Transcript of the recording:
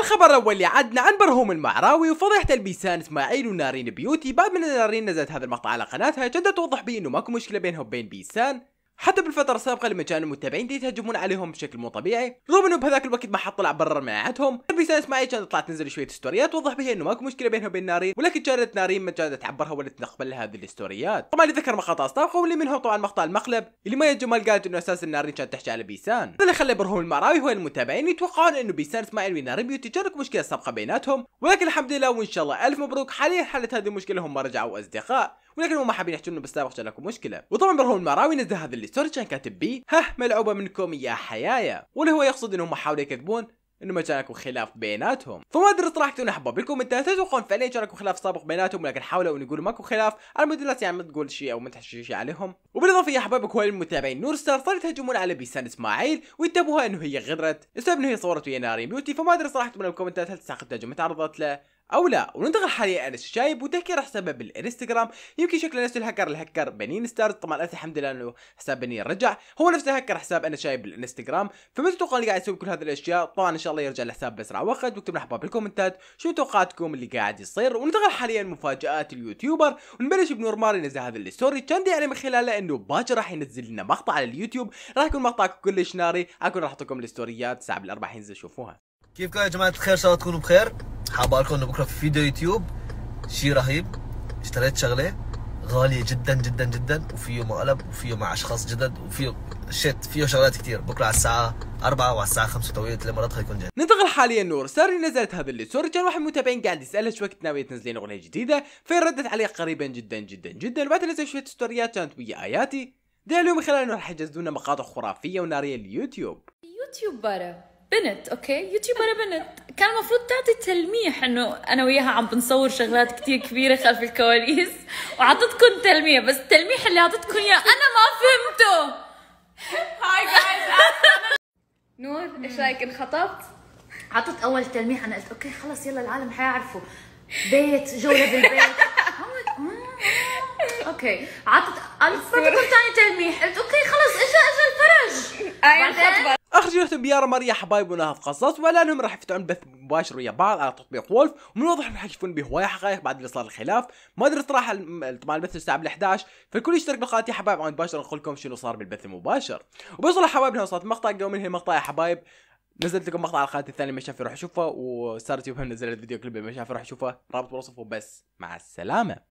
الخبر الاول اللي عدنا عن برهوم المعراوي وفضيحه البيسان اسماعيل ونارين بيوتي بعد من نارين نزلت هذا المقطع على قناتها جدت توضح بي انه ماكو مشكله بينها وبين بيسان حتى بالفترة السابقة لما كانوا المتابعين دي يتهجمون عليهم بشكل مو طبيعي، رغم انه بهذاك الوقت ما حد طلع برا مناعتهم، سنة اسماعيل كانت طلعت تنزل شوية ستوريات توضح بها انه ماكو مشكلة بينها وبين نارين، ولكن كانت نارين ما كانت تعبرها ولا تتقبل هذه الستوريات. طبعا اللي ذكر مقاطع سابقة واللي منهم طبعا مقطع المقلب اللي ما جمال قالت انه اساسا نارين كانت تحكي على بيسان، هذا اللي خلى برهم المعراوي هو المتابعين يتوقعون انه بيسان اسماعيل ونارين بيوتي كانت مشكلة سابقة بيناتهم، ولكن الحمد لله وان شاء الله الف مبروك حاليا حلت هذه المشكلة هم رجعوا اصدقاء، ولكن هم ما حابين يحكون بس لا لكم مشكله وطبعا برهم المراوي نزل هذا اللي ستوري كان كاتب بيه ها ملعوبه منكم يا حيايا واللي هو يقصد انهم حاولوا يكذبون انه ما كان اكو خلاف بيناتهم فما ادري صراحه انا احبب بالكومنتات تتوقعون فعليا كان اكو خلاف سابق بيناتهم ولكن حاولوا ان يقولوا ماكو خلاف على الناس يعني ما تقول شيء او ما تحشي شيء عليهم وبالاضافه يا احباب اكو المتابعين نور ستار صاروا يتهجمون على بيسان اسماعيل ويتبوها انه هي غدرت السبب انه هي صورت ويا ناري بيوتي فما ادري صراحه من الكومنتات هل تستحق تهجم تعرضت له او لا وننتقل حاليا شايب وتحكي راح حسابه بالانستغرام يمكن شكله نفس الهكر اللي هكر بنين ستارز طبعا الحمد لله انه حساب بنين رجع هو نفسه هكر حساب انا شايب بالانستغرام فما تتوقع اللي قاعد يسوي كل هذه الاشياء طبعا ان شاء الله يرجع الحساب باسرع وقت واكتب لنا بالكومنتات شو توقعاتكم اللي قاعد يصير وننتقل حاليا مفاجات اليوتيوبر ونبلش بنور ماري ينزل هذا الستوري كان دي يعني من خلاله انه باكر راح ينزل لنا مقطع على اليوتيوب راح يكون مقطع كلش ناري اكون راح احط لكم الستوريات الساعه بالاربع ينزل شوفوها كيفكم يا جماعه الخير ان شاء الله تكونوا بخير حابالكم انه بكره في فيديو يوتيوب شيء رهيب اشتريت شغله غاليه جدا جدا جدا وفيه مقلب وفيه مع اشخاص جدد وفيه شيت فيه شغلات كثير بكره على الساعه 4 وعلى الساعه 5 توقيت الامارات حيكون جاهز ننتقل حاليا نور ساري نزلت هذا اللي صور كان واحد من المتابعين قاعد يسالها شو وقت ناويه تنزلين اغنيه جديده فهي ردت عليه قريبا جدا جدا جدا وبعدها نزل شويه ستوريات كانت ويا اياتي ده اليوم خلال نور راح لنا مقاطع خرافيه وناريه اليوتيوب يوتيوب يوتيوبره بنت اوكي يوتيوبر بنت كان المفروض تعطي تلميح انه انا وياها عم بنصور شغلات كتير كبيره خلف الكواليس وعطتكم تلميح بس التلميح اللي اعطتكم اياه انا ما فهمته هاي جايز نور ايش رايك انخطبت؟ عطت اول تلميح انا قلت اوكي خلص يلا العالم حيعرفوا بيت جوله بالبيت آه، آه. اوكي عطت قلت ثاني تلميح اليوتيوب يا رمر يا حبايب وناهض قصص ولا انهم راح يفتحون بث مباشر ويا بعض على تطبيق وولف ومن الواضح انهم راح به بهواية حقائق بعد اللي صار الخلاف ما ادري صراحه طبعا البث الساعه 11 فالكل يشترك بالقناه يا حبايب عن مباشر نقول لكم شنو صار بالبث المباشر وبصراحه حبايب وصلت مقطع قبل منهي مقطع يا حبايب نزلت لكم مقطع على القناه الثانيه ما شاف روح يشوفه وصارت يوبهم نزلت فيديو كليب ما شاف روح يشوفه رابط بالوصف وبس مع السلامه